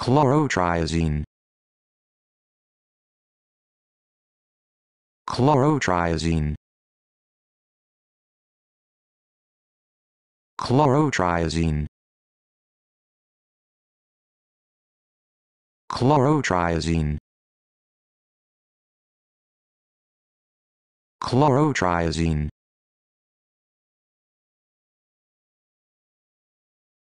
chlorotriazine chlorotriazine chlorotriazine chlorotriazine chlorotriazine